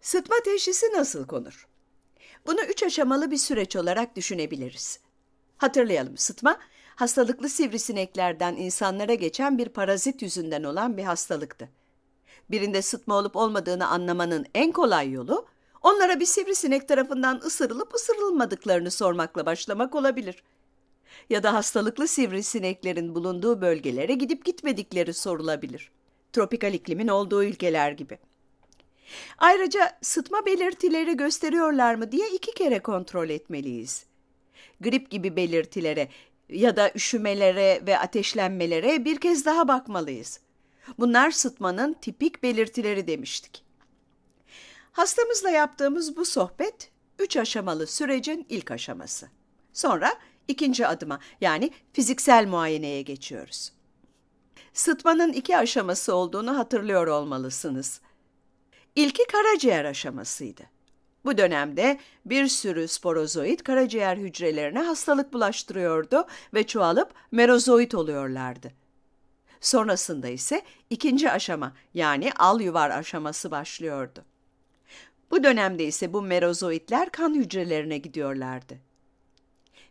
Sıtma teşhisi nasıl konur? Bunu üç aşamalı bir süreç olarak düşünebiliriz. Hatırlayalım sıtma, hastalıklı sivrisineklerden insanlara geçen bir parazit yüzünden olan bir hastalıktı. Birinde sıtma olup olmadığını anlamanın en kolay yolu, onlara bir sivrisinek tarafından ısırılıp ısırılmadıklarını sormakla başlamak olabilir. Ya da hastalıklı sivrisineklerin bulunduğu bölgelere gidip gitmedikleri sorulabilir. Tropikal iklimin olduğu ülkeler gibi. Ayrıca sıtma belirtileri gösteriyorlar mı diye iki kere kontrol etmeliyiz. Grip gibi belirtilere ya da üşümelere ve ateşlenmelere bir kez daha bakmalıyız. Bunlar sıtmanın tipik belirtileri demiştik. Hastamızla yaptığımız bu sohbet üç aşamalı sürecin ilk aşaması. Sonra ikinci adıma yani fiziksel muayeneye geçiyoruz. Sıtmanın iki aşaması olduğunu hatırlıyor olmalısınız. İlki karaciğer aşamasıydı. Bu dönemde bir sürü sporozoit karaciğer hücrelerine hastalık bulaştırıyordu ve çoğalıp merozoit oluyorlardı. Sonrasında ise ikinci aşama yani al yuvar aşaması başlıyordu. Bu dönemde ise bu merozoitler kan hücrelerine gidiyorlardı.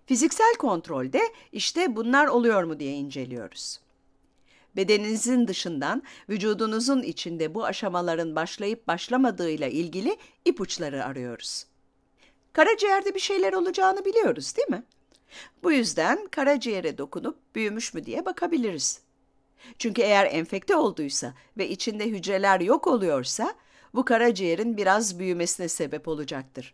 Fiziksel kontrolde işte bunlar oluyor mu diye inceliyoruz bedeninizin dışından vücudunuzun içinde bu aşamaların başlayıp başlamadığıyla ilgili ipuçları arıyoruz. Karaciğerde bir şeyler olacağını biliyoruz değil mi? Bu yüzden karaciğere dokunup büyümüş mü diye bakabiliriz. Çünkü eğer enfekte olduysa ve içinde hücreler yok oluyorsa bu karaciğerin biraz büyümesine sebep olacaktır.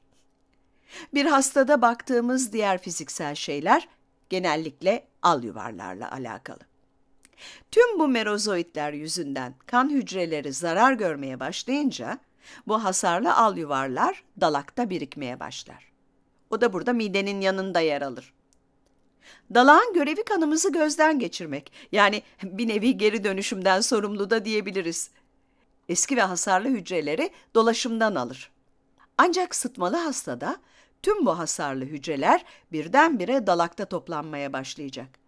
Bir hastada baktığımız diğer fiziksel şeyler genellikle al yuvarlarla alakalı. Tüm bu merozoitler yüzünden kan hücreleri zarar görmeye başlayınca bu hasarlı al yuvarlar dalakta birikmeye başlar. O da burada midenin yanında yer alır. Dalağın görevi kanımızı gözden geçirmek. Yani bir nevi geri dönüşümden sorumlu da diyebiliriz. Eski ve hasarlı hücreleri dolaşımdan alır. Ancak sıtmalı hastada tüm bu hasarlı hücreler birdenbire dalakta toplanmaya başlayacak.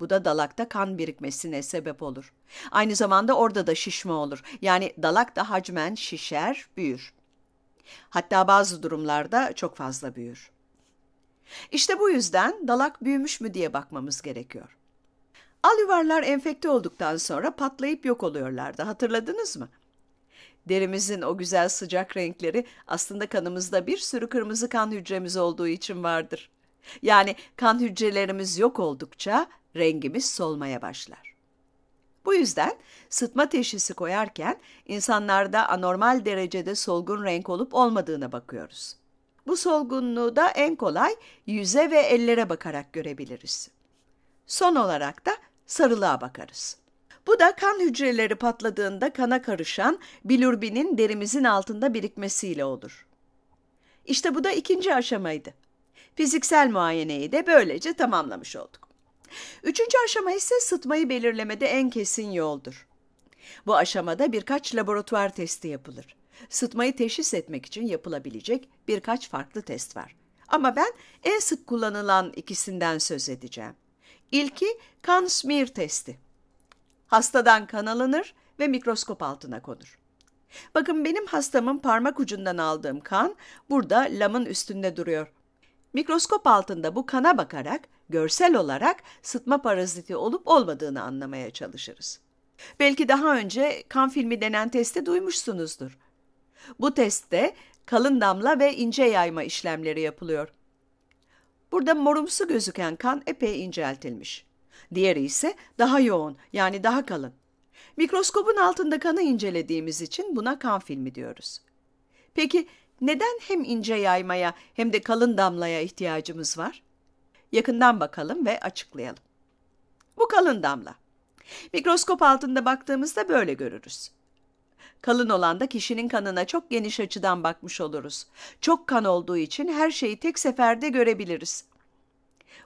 Bu da dalakta kan birikmesine sebep olur. Aynı zamanda orada da şişme olur. Yani dalak da hacmen şişer, büyür. Hatta bazı durumlarda çok fazla büyür. İşte bu yüzden dalak büyümüş mü diye bakmamız gerekiyor. Alüvarlar enfekte olduktan sonra patlayıp yok oluyorlardı. Hatırladınız mı? Derimizin o güzel sıcak renkleri aslında kanımızda bir sürü kırmızı kan hücremiz olduğu için vardır. Yani kan hücrelerimiz yok oldukça rengimiz solmaya başlar. Bu yüzden sıtma teşhisi koyarken insanlarda anormal derecede solgun renk olup olmadığına bakıyoruz. Bu solgunluğu da en kolay yüze ve ellere bakarak görebiliriz. Son olarak da sarılığa bakarız. Bu da kan hücreleri patladığında kana karışan bilirubinin derimizin altında birikmesiyle olur. İşte bu da ikinci aşamaydı. Fiziksel muayeneyi de böylece tamamlamış olduk. Üçüncü aşama ise sıtmayı belirlemede en kesin yoldur. Bu aşamada birkaç laboratuvar testi yapılır. Sıtmayı teşhis etmek için yapılabilecek birkaç farklı test var. Ama ben en sık kullanılan ikisinden söz edeceğim. İlki kan smear testi. Hastadan kan alınır ve mikroskop altına konur. Bakın benim hastamın parmak ucundan aldığım kan burada lamın üstünde duruyor. Mikroskop altında bu kana bakarak görsel olarak sıtma paraziti olup olmadığını anlamaya çalışırız. Belki daha önce kan filmi denen testi duymuşsunuzdur. Bu testte kalın damla ve ince yayma işlemleri yapılıyor. Burada morumsu gözüken kan epey inceltilmiş. Diğeri ise daha yoğun yani daha kalın. Mikroskopun altında kanı incelediğimiz için buna kan filmi diyoruz. Peki neden hem ince yaymaya hem de kalın damlaya ihtiyacımız var? Yakından bakalım ve açıklayalım. Bu kalın damla. Mikroskop altında baktığımızda böyle görürüz. Kalın olan da kişinin kanına çok geniş açıdan bakmış oluruz. Çok kan olduğu için her şeyi tek seferde görebiliriz.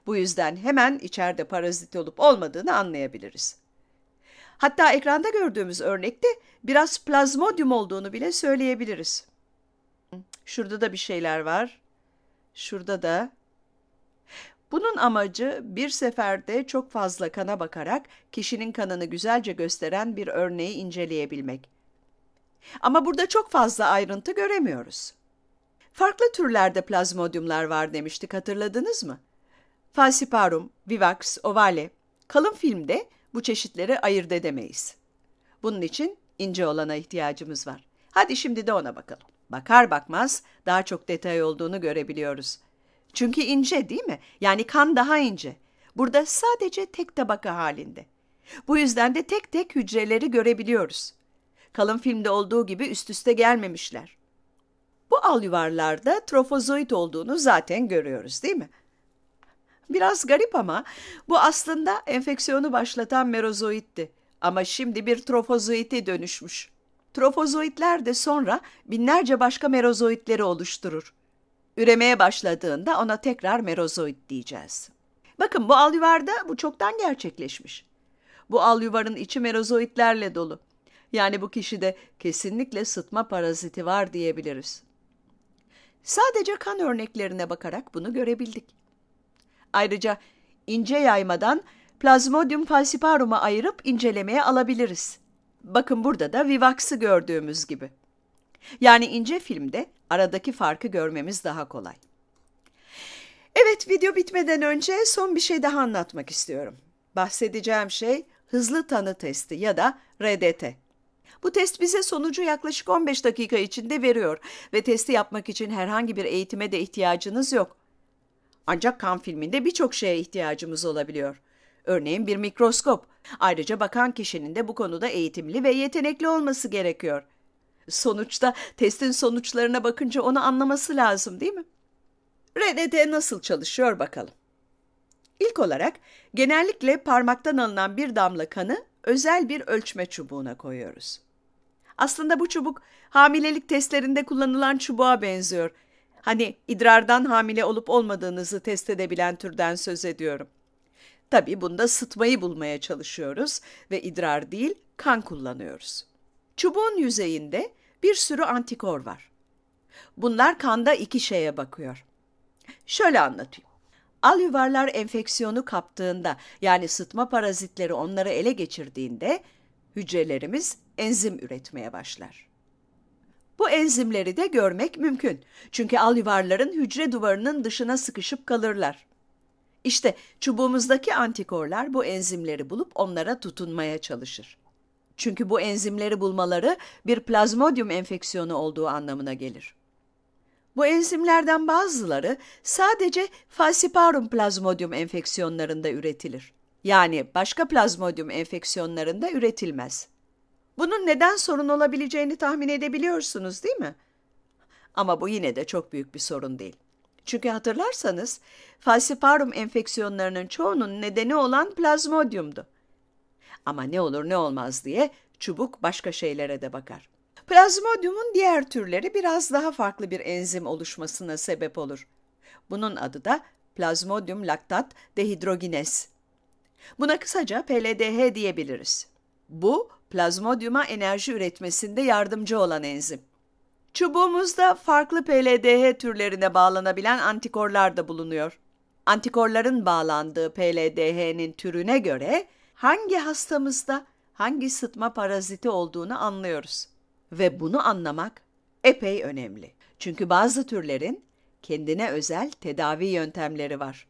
Bu yüzden hemen içeride parazit olup olmadığını anlayabiliriz. Hatta ekranda gördüğümüz örnekte biraz plazmodium olduğunu bile söyleyebiliriz. Şurada da bir şeyler var. Şurada da. Bunun amacı bir seferde çok fazla kana bakarak kişinin kanını güzelce gösteren bir örneği inceleyebilmek. Ama burada çok fazla ayrıntı göremiyoruz. Farklı türlerde plazmodyumlar var demiştik hatırladınız mı? Falciparum, Vivax, Ovale. Kalın filmde bu çeşitleri ayırt edemeyiz. Bunun için ince olana ihtiyacımız var. Hadi şimdi de ona bakalım. Bakar bakmaz daha çok detay olduğunu görebiliyoruz. Çünkü ince değil mi? Yani kan daha ince. Burada sadece tek tabaka halinde. Bu yüzden de tek tek hücreleri görebiliyoruz. Kalın filmde olduğu gibi üst üste gelmemişler. Bu al yuvarlarda trofozoit olduğunu zaten görüyoruz değil mi? Biraz garip ama bu aslında enfeksiyonu başlatan merozoitti. Ama şimdi bir trofozoite dönüşmüş. Trofozoitler de sonra binlerce başka merozoitleri oluşturur. Üremeye başladığında ona tekrar merozoit diyeceğiz. Bakın bu al bu çoktan gerçekleşmiş. Bu al içi merozoitlerle dolu. Yani bu kişide kesinlikle sıtma paraziti var diyebiliriz. Sadece kan örneklerine bakarak bunu görebildik. Ayrıca ince yaymadan plazmodium falciparum'a ayırıp incelemeye alabiliriz. Bakın burada da Vivax'ı gördüğümüz gibi. Yani ince filmde aradaki farkı görmemiz daha kolay. Evet video bitmeden önce son bir şey daha anlatmak istiyorum. Bahsedeceğim şey hızlı tanı testi ya da RDT. Bu test bize sonucu yaklaşık 15 dakika içinde veriyor ve testi yapmak için herhangi bir eğitime de ihtiyacınız yok. Ancak kan filminde birçok şeye ihtiyacımız olabiliyor. Örneğin bir mikroskop, Ayrıca bakan kişinin de bu konuda eğitimli ve yetenekli olması gerekiyor. Sonuçta testin sonuçlarına bakınca onu anlaması lazım değil mi? RDT nasıl çalışıyor bakalım. İlk olarak genellikle parmaktan alınan bir damla kanı özel bir ölçme çubuğuna koyuyoruz. Aslında bu çubuk hamilelik testlerinde kullanılan çubuğa benziyor. Hani idrardan hamile olup olmadığınızı test edebilen türden söz ediyorum. Tabi bunda sıtmayı bulmaya çalışıyoruz ve idrar değil kan kullanıyoruz. Çubuğun yüzeyinde bir sürü antikor var. Bunlar kanda iki şeye bakıyor. Şöyle anlatayım. Alüvarlar enfeksiyonu kaptığında yani sıtma parazitleri onları ele geçirdiğinde hücrelerimiz enzim üretmeye başlar. Bu enzimleri de görmek mümkün. Çünkü alüvarların hücre duvarının dışına sıkışıp kalırlar. İşte çubuğumuzdaki antikorlar bu enzimleri bulup onlara tutunmaya çalışır. Çünkü bu enzimleri bulmaları bir plazmodium enfeksiyonu olduğu anlamına gelir. Bu enzimlerden bazıları sadece falciparum plazmodium enfeksiyonlarında üretilir. Yani başka plazmodium enfeksiyonlarında üretilmez. Bunun neden sorun olabileceğini tahmin edebiliyorsunuz değil mi? Ama bu yine de çok büyük bir sorun değil. Çünkü hatırlarsanız falciparum enfeksiyonlarının çoğunun nedeni olan plazmodyumdu. Ama ne olur ne olmaz diye çubuk başka şeylere de bakar. Plazmodyumun diğer türleri biraz daha farklı bir enzim oluşmasına sebep olur. Bunun adı da plazmodium laktat dehidroginez. Buna kısaca PLDH diyebiliriz. Bu, plazmodyuma enerji üretmesinde yardımcı olan enzim. Çubuğumuzda farklı PLDH türlerine bağlanabilen antikorlar da bulunuyor. Antikorların bağlandığı PLDH'nin türüne göre hangi hastamızda hangi sıtma paraziti olduğunu anlıyoruz. Ve bunu anlamak epey önemli. Çünkü bazı türlerin kendine özel tedavi yöntemleri var.